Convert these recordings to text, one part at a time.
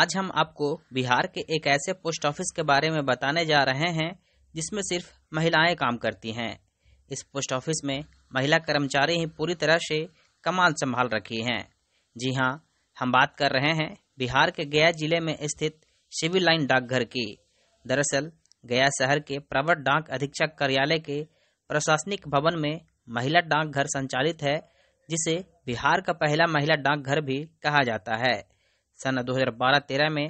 आज हम आपको बिहार के एक ऐसे पोस्ट ऑफिस के बारे में बताने जा रहे हैं जिसमें सिर्फ महिलाएं काम करती हैं इस पोस्ट ऑफिस में महिला कर्मचारी ही पूरी तरह से कमाल संभाल रखी हैं जी हाँ हम बात कर रहे हैं बिहार के गया जिले में स्थित सिविल लाइन डाकघर की दरअसल गया शहर के प्रवर डाक अधीक्षक कार्यालय के प्रशासनिक भवन में महिला डाकघर संचालित है जिसे बिहार का पहला महिला डाकघर भी कहा जाता है सन 2012-13 में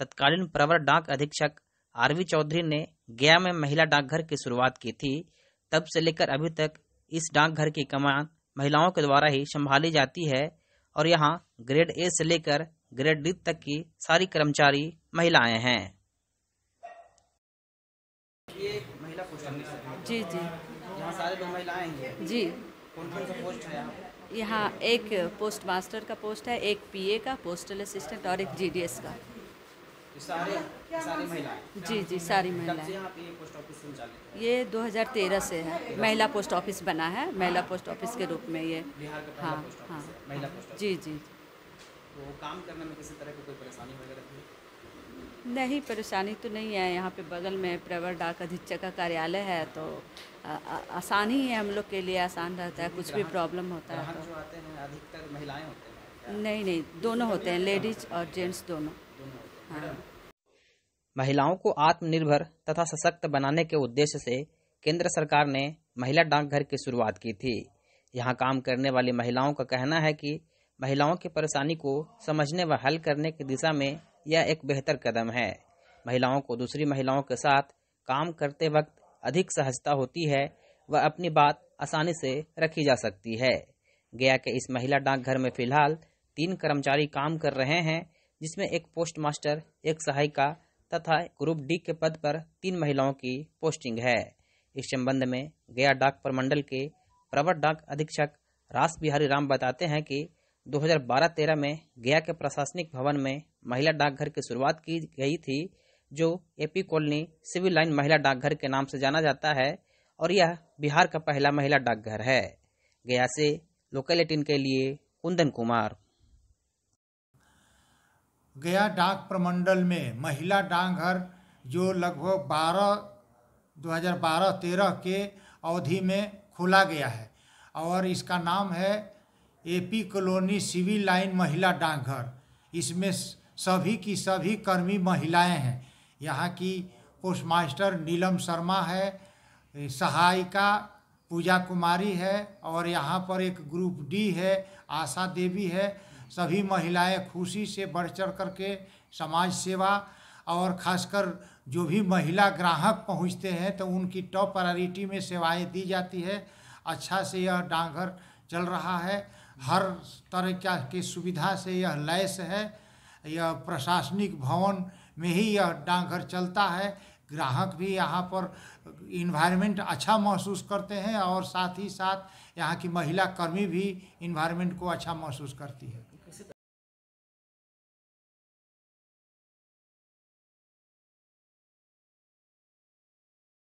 तत्कालीन प्रवर डाक अधीक्षक आरवी चौधरी ने गया में महिला डाकघर की शुरुआत की थी तब से लेकर अभी तक इस डाकघर की कमान महिलाओं के द्वारा ही संभाली जाती है और यहाँ ग्रेड ए से लेकर ग्रेड डी तक की सारी कर्मचारी महिलाएं हैं जी जी यहाँ सारे लोग महिलाएं हैं जी कौन कौन सा पोस्ट है यहाँ यहाँ एक पोस्ट मास्टर का पोस्ट है एक पीए का पोस्टल असिस्टेंट और एक जीडीएस का सारे, सारे जी जी सारी महिलाएं ये 2013 से है महिला पोस्ट ऑफिस बना है महिला पोस्ट ऑफिस के रूप में ये हाँ हाँ जी जी तो काम करने में किसी तरह की कोई परेशानी वगैरह नहीं परेशानी तो नहीं है यहाँ पे बगल में प्रवर डाक अधीक्षक का कार्यालय है तो आसान ही है हम लोग के लिए आसान रहता है कुछ भी प्रॉब्लम होता है तो अधिकतर महिलाएं होते हैं नहीं नहीं दोनों होते हैं लेडीज और जेंट्स दोनों हाँ। महिलाओं को आत्मनिर्भर तथा सशक्त बनाने के उद्देश्य से केंद्र सरकार ने महिला डाकघर की शुरुआत की थी यहाँ काम करने वाली महिलाओं का कहना है कि महिलाओं की परेशानी को समझने व हल करने की दिशा में यह एक बेहतर कदम है महिलाओं को दूसरी महिलाओं के साथ काम करते वक्त अधिक सहजता होती है व अपनी बात आसानी से रखी जा सकती है गया के इस महिला डाकघर में फिलहाल तीन कर्मचारी काम कर रहे हैं जिसमें एक पोस्ट मास्टर एक सहायिका तथा ग्रुप डी के पद पर तीन महिलाओं की पोस्टिंग है इस संबंध में गया डाक प्रमंडल के प्रवर डाक अधीक्षक रास बिहारी राम बताते हैं कि 2012-13 में गया के प्रशासनिक भवन में महिला डाकघर की शुरुआत की गई थी जो एपी कॉलोनी सिविल लाइन महिला डाकघर के नाम से जाना जाता है और यह बिहार का पहला महिला डाकघर है गया से लोकल एटीन के लिए कुंदन कुमार गया डाक प्रमंडल में महिला डाकघर जो लगभग 12 2012-13 के अवधि में खोला गया है और इसका नाम है एपी कॉलोनी सिविल लाइन महिला डाकघर इसमें सभी की सभी कर्मी महिलाएं हैं यहाँ की पोस्ट मास्टर नीलम शर्मा है सहायिका पूजा कुमारी है और यहाँ पर एक ग्रुप डी है आशा देवी है सभी महिलाएं खुशी से बढ़ चढ़ करके समाज सेवा और खासकर जो भी महिला ग्राहक पहुँचते हैं तो उनकी टॉप प्रायोरिटी में सेवाएं दी जाती है अच्छा से यह डाकघर चल रहा है हर तरह की सुविधा से यह लैस है यह प्रशासनिक भवन में ही यह डाकघर चलता है ग्राहक भी यहाँ पर इन्वायरमेंट अच्छा महसूस करते हैं और साथ ही साथ यहाँ की महिला कर्मी भी इन्वायरमेंट को अच्छा महसूस करती है